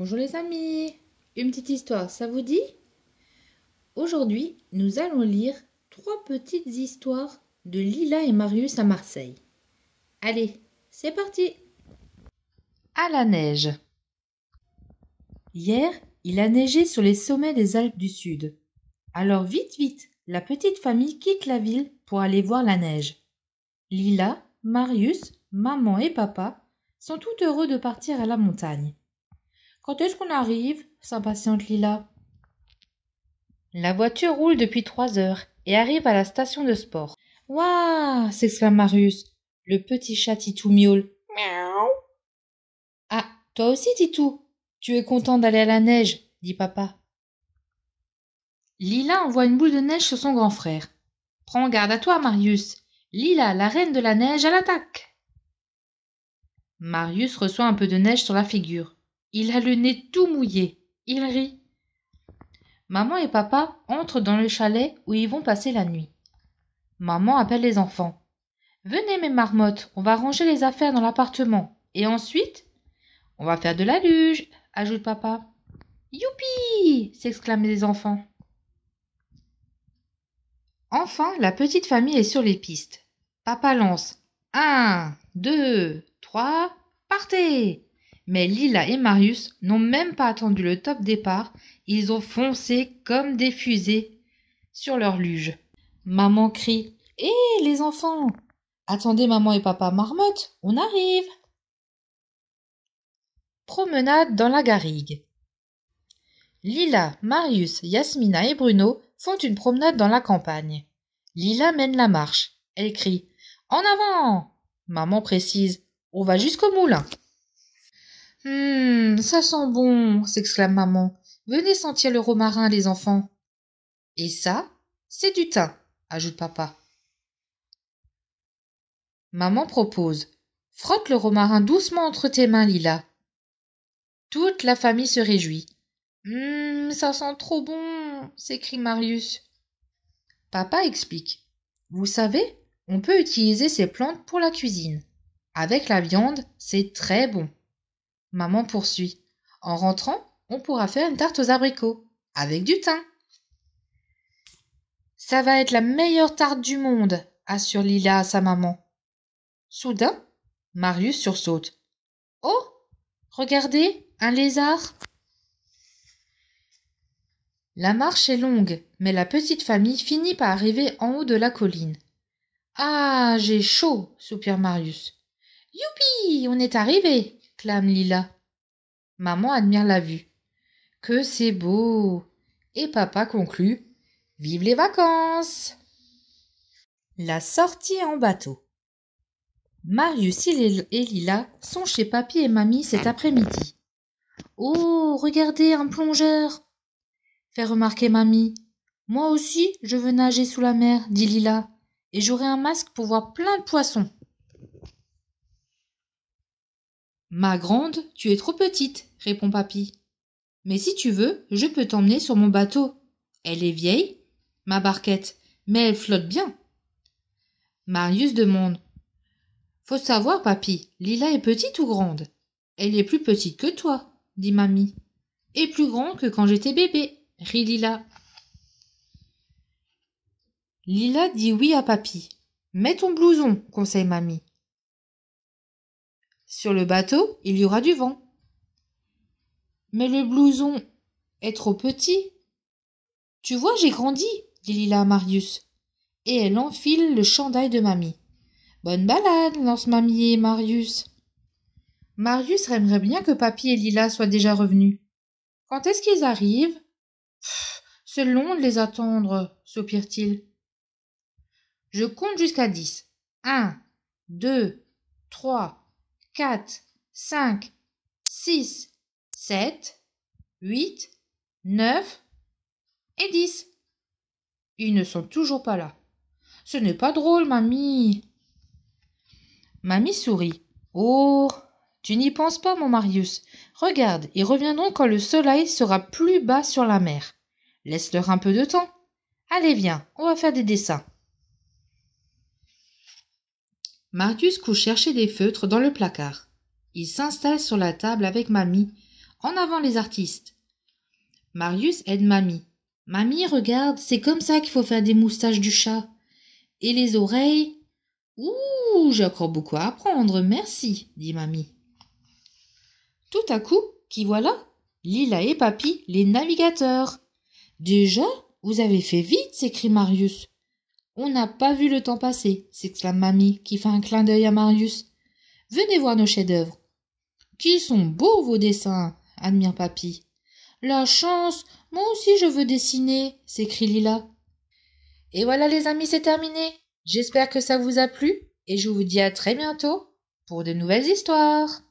Bonjour les amis, une petite histoire, ça vous dit Aujourd'hui, nous allons lire trois petites histoires de Lila et Marius à Marseille. Allez, c'est parti À la neige Hier, il a neigé sur les sommets des Alpes du Sud. Alors vite, vite, la petite famille quitte la ville pour aller voir la neige. Lila, Marius, maman et papa sont tout heureux de partir à la montagne quand est-ce qu'on arrive s'impatiente Lila. La voiture roule depuis trois heures et arrive à la station de sport. Waouh s'exclame Marius. Le petit chat Titou miaule. Miaou. Ah, toi aussi Titou Tu es content d'aller à la neige dit papa. Lila envoie une boule de neige sur son grand frère. Prends garde à toi, Marius. Lila, la reine de la neige, à l'attaque. Marius reçoit un peu de neige sur la figure. Il a le nez tout mouillé. Il rit. Maman et papa entrent dans le chalet où ils vont passer la nuit. Maman appelle les enfants. Venez mes marmottes, on va ranger les affaires dans l'appartement. Et ensuite On va faire de la luge, ajoute papa. Youpi s'exclament les enfants. Enfin, la petite famille est sur les pistes. Papa lance. Un, deux, trois, partez mais Lila et Marius n'ont même pas attendu le top départ, ils ont foncé comme des fusées sur leur luge. Maman crie Hé, eh, les enfants Attendez maman et papa marmotte, on arrive Promenade dans la garrigue. Lila, Marius, Yasmina et Bruno font une promenade dans la campagne. Lila mène la marche. Elle crie En avant Maman précise On va jusqu'au moulin. Hum, ça sent bon s'exclame maman. Venez sentir le romarin, les enfants. Et ça, c'est du thym, ajoute papa. Maman propose. Frotte le romarin doucement entre tes mains, Lila. Toute la famille se réjouit. Hum, ça sent trop bon s'écrie Marius. Papa explique. Vous savez, on peut utiliser ces plantes pour la cuisine. Avec la viande, c'est très bon. Maman poursuit. En rentrant, on pourra faire une tarte aux abricots, avec du thym. Ça va être la meilleure tarte du monde, assure Lila à sa maman. Soudain, Marius sursaute. Oh Regardez, un lézard La marche est longue, mais la petite famille finit par arriver en haut de la colline. Ah, j'ai chaud, soupire Marius. Youpi, on est arrivé clame Lila. Maman admire la vue. Que c'est beau Et papa conclut Vive les vacances La sortie en bateau. Marius et Lila sont chez papy et mamie cet après-midi. Oh, regardez un plongeur fait remarquer mamie. Moi aussi, je veux nager sous la mer, dit Lila, et j'aurai un masque pour voir plein de poissons. Ma grande, tu es trop petite, répond papy. Mais si tu veux, je peux t'emmener sur mon bateau. Elle est vieille, ma barquette, mais elle flotte bien. Marius demande. Faut savoir, papy, Lila est petite ou grande Elle est plus petite que toi, dit mamie. Et plus grande que quand j'étais bébé, rit Lila. Lila dit oui à papy. Mets ton blouson, conseille mamie. Sur le bateau, il y aura du vent. Mais le blouson est trop petit. Tu vois, j'ai grandi, dit Lila à Marius. Et elle enfile le chandail de mamie. Bonne balade, lance mamie et Marius. Marius aimerait bien que papy et Lila soient déjà revenus. Quand est-ce qu'ils arrivent C'est long de les attendre, soupire soupirent-ils. « il Je compte jusqu'à dix. Un, deux, trois, 4, cinq, six, sept, huit, neuf et dix. Ils ne sont toujours pas là. Ce n'est pas drôle, mamie. Mamie sourit. Oh, tu n'y penses pas, mon Marius. Regarde, ils reviendront quand le soleil sera plus bas sur la mer. Laisse-leur un peu de temps. Allez, viens, on va faire des dessins. Marius couche chercher des feutres dans le placard. Il s'installe sur la table avec Mamie. En avant les artistes. Marius aide Mamie. Mamie, regarde, c'est comme ça qu'il faut faire des moustaches du chat. Et les oreilles Ouh, j'ai encore beaucoup à apprendre, merci, dit Mamie. Tout à coup, qui voilà Lila et Papy, les navigateurs. Déjà Vous avez fait vite, s'écrie Marius. On n'a pas vu le temps passer, s'exclame Mamie, qui fait un clin d'œil à Marius. Venez voir nos chefs-d'œuvre. Qui sont beaux vos dessins, admire Papy. La chance, moi aussi je veux dessiner, s'écrie Lila. Et voilà les amis, c'est terminé. J'espère que ça vous a plu et je vous dis à très bientôt pour de nouvelles histoires.